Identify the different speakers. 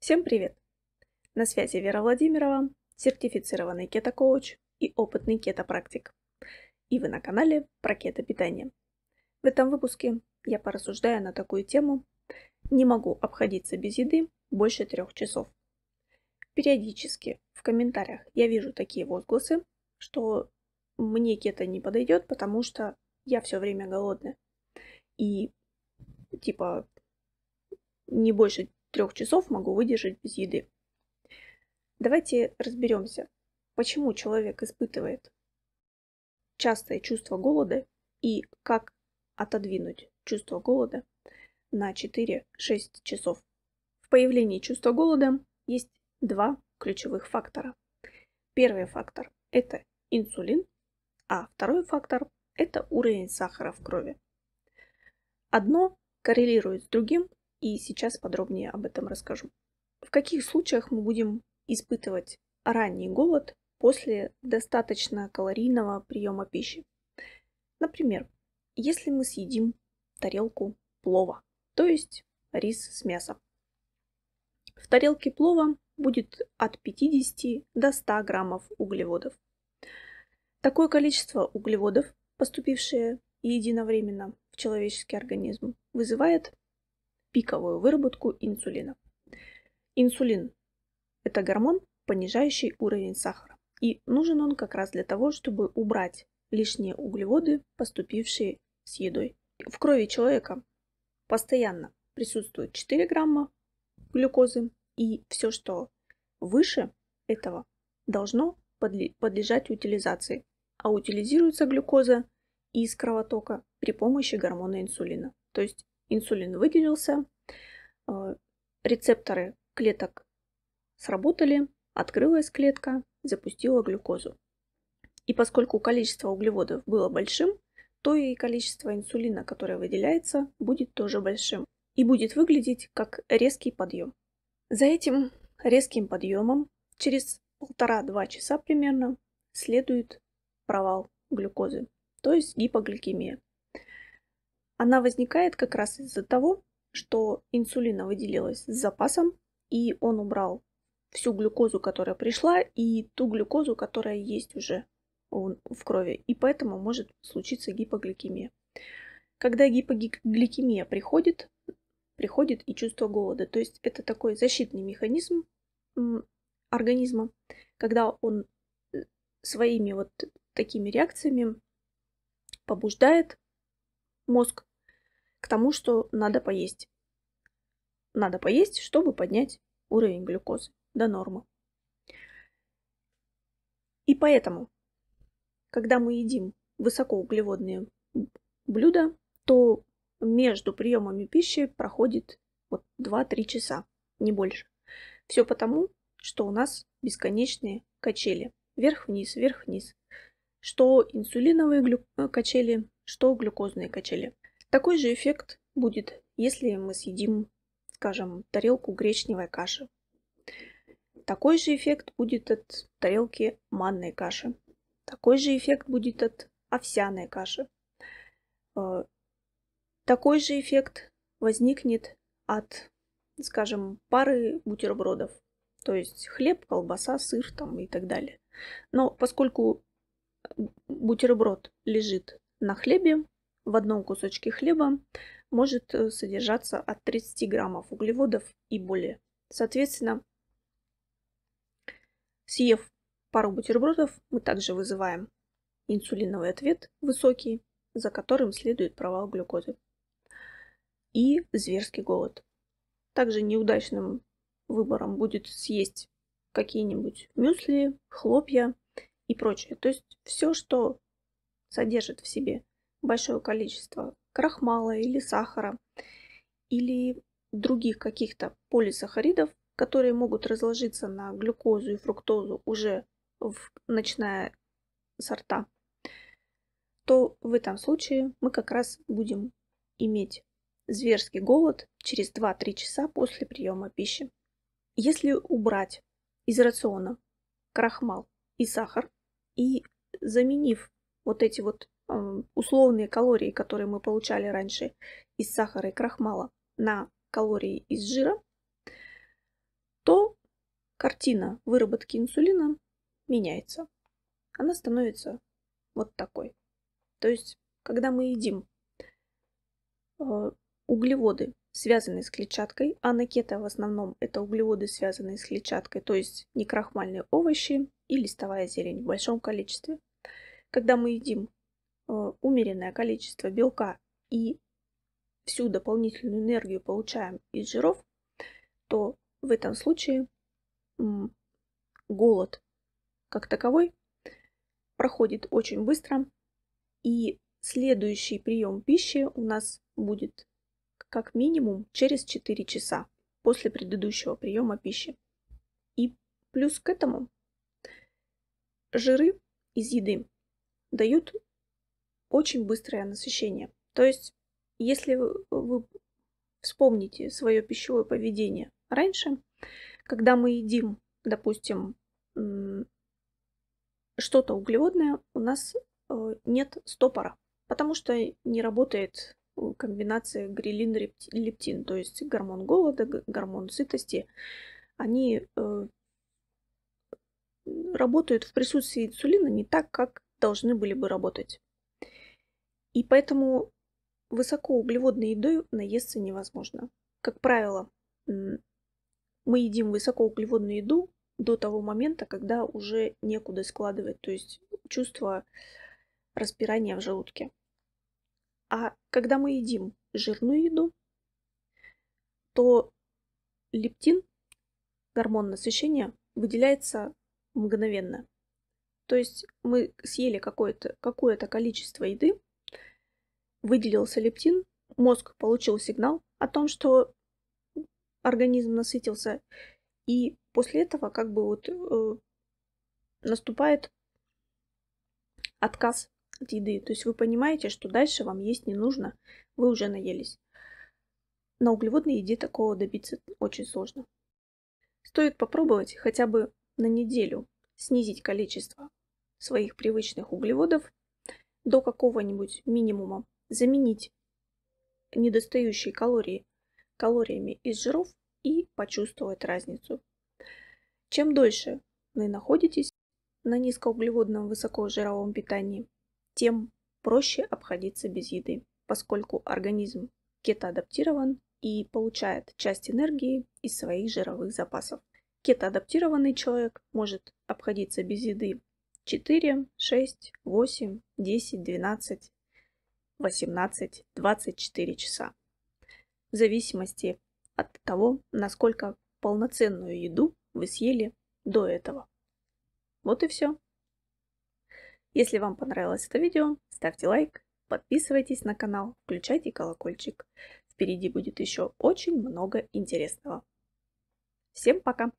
Speaker 1: Всем привет! На связи Вера Владимирова, сертифицированный кето-коуч и опытный кето-практик. И вы на канале про кето-питание. В этом выпуске я порассуждаю на такую тему «Не могу обходиться без еды больше трех часов». Периодически в комментариях я вижу такие возгласы, что мне кето не подойдет, потому что я все время голодная. И типа не больше трех часов могу выдержать без еды. Давайте разберемся, почему человек испытывает частое чувство голода и как отодвинуть чувство голода на 4-6 часов. В появлении чувства голода есть два ключевых фактора. Первый фактор – это инсулин, а второй фактор – это уровень сахара в крови. Одно коррелирует с другим и сейчас подробнее об этом расскажу. В каких случаях мы будем испытывать ранний голод после достаточно калорийного приема пищи? Например, если мы съедим тарелку плова, то есть рис с мясом. В тарелке плова будет от 50 до 100 граммов углеводов. Такое количество углеводов, поступившее единовременно в человеческий организм, вызывает пиковую выработку инсулина. Инсулин – это гормон, понижающий уровень сахара. И нужен он как раз для того, чтобы убрать лишние углеводы, поступившие с едой. В крови человека постоянно присутствует 4 грамма глюкозы, и все, что выше этого, должно подлежать утилизации. А утилизируется глюкоза из кровотока при помощи гормона инсулина. То есть инсулин выделился, э, рецепторы клеток сработали, открылась клетка, запустила глюкозу. И поскольку количество углеводов было большим, то и количество инсулина, которое выделяется, будет тоже большим и будет выглядеть как резкий подъем. За этим резким подъемом через полтора-два часа примерно следует провал глюкозы, то есть гипогликемия. Она возникает как раз из-за того, что инсулина выделилась с запасом, и он убрал всю глюкозу, которая пришла, и ту глюкозу, которая есть уже в крови, и поэтому может случиться гипогликемия. Когда гипогликемия приходит, приходит и чувство голода, то есть это такой защитный механизм организма, когда он э, своими вот такими реакциями побуждает мозг к тому, что надо поесть. Надо поесть, чтобы поднять уровень глюкозы до нормы. И поэтому, когда мы едим высокоуглеводные блюда, то между приемами пищи проходит вот 2-3 часа, не больше. Все потому, что у нас бесконечные качели. Вверх-вниз, вверх-вниз. Что инсулиновые глю... качели, что глюкозные качели. Такой же эффект будет, если мы съедим, скажем, тарелку гречневой каши. Такой же эффект будет от тарелки манной каши. Такой же эффект будет от овсяной каши. Э, такой же эффект возникнет от, скажем, пары бутербродов. То есть хлеб, колбаса, сыр там и так далее. Но поскольку бутерброд лежит на хлебе, в одном кусочке хлеба может э, содержаться от 30 граммов углеводов и более. Соответственно, съев пару бутербродов, мы также вызываем инсулиновый ответ высокий, за которым следует провал глюкозы и зверский голод. Также неудачным выбором будет съесть какие-нибудь мюсли, хлопья и прочее. То есть все, что содержит в себе большое количество крахмала или сахара или других каких-то полисахаридов, которые могут разложиться на глюкозу и фруктозу уже в ночная сорта, то в этом случае мы как раз будем иметь зверский голод через 2-3 часа после приема пищи. Если убрать из рациона крахмал и сахар и заменив вот эти вот условные калории, которые мы получали раньше из сахара и крахмала, на калории из жира, то картина выработки инсулина меняется. Она становится вот такой. То есть, когда мы едим э, углеводы, связанные с клетчаткой, а накета в основном это углеводы, связанные с клетчаткой, то есть некрахмальные овощи и листовая зелень в большом количестве. Когда мы едим Э, умеренное количество белка и всю дополнительную энергию получаем из жиров, то в этом случае голод как таковой проходит очень быстро, и следующий прием пищи у нас будет как минимум через 4 часа после предыдущего приема пищи. И плюс к этому жиры из еды дают очень быстрое насыщение. То есть, если вы вспомните свое пищевое поведение раньше, когда мы едим, допустим, что-то углеводное, у нас э, нет стопора, потому что не работает э, комбинация грилин-лептин, то есть гормон голода, гормон сытости, они э, работают в присутствии инсулина не так, как должны были бы работать. И поэтому высокоуглеводной едой наесться невозможно. Как правило, мы едим высокоуглеводную еду до того момента, когда уже некуда складывать, то есть чувство распирания в желудке. А когда мы едим жирную еду, то лептин, гормон насыщения, выделяется мгновенно. То есть мы съели какое-то какое количество еды, выделился лептин, мозг получил сигнал о том, что организм насытился, и после этого как бы вот э, наступает отказ от еды. То есть вы понимаете, что дальше вам есть не нужно, вы уже наелись. На углеводной еде такого добиться очень сложно. Стоит попробовать хотя бы на неделю снизить количество своих привычных углеводов до какого-нибудь минимума заменить недостающие калории калориями из жиров и почувствовать разницу. Чем дольше вы находитесь на низкоуглеводном высокожировом питании, тем проще обходиться без еды, поскольку организм кетоадаптирован и получает часть энергии из своих жировых запасов. Кетоадаптированный человек может обходиться без еды 4, 6, 8, 10, 12, 18-24 часа. В зависимости от того, насколько полноценную еду вы съели до этого. Вот и все. Если вам понравилось это видео, ставьте лайк, подписывайтесь на канал, включайте колокольчик. Впереди будет еще очень много интересного. Всем пока!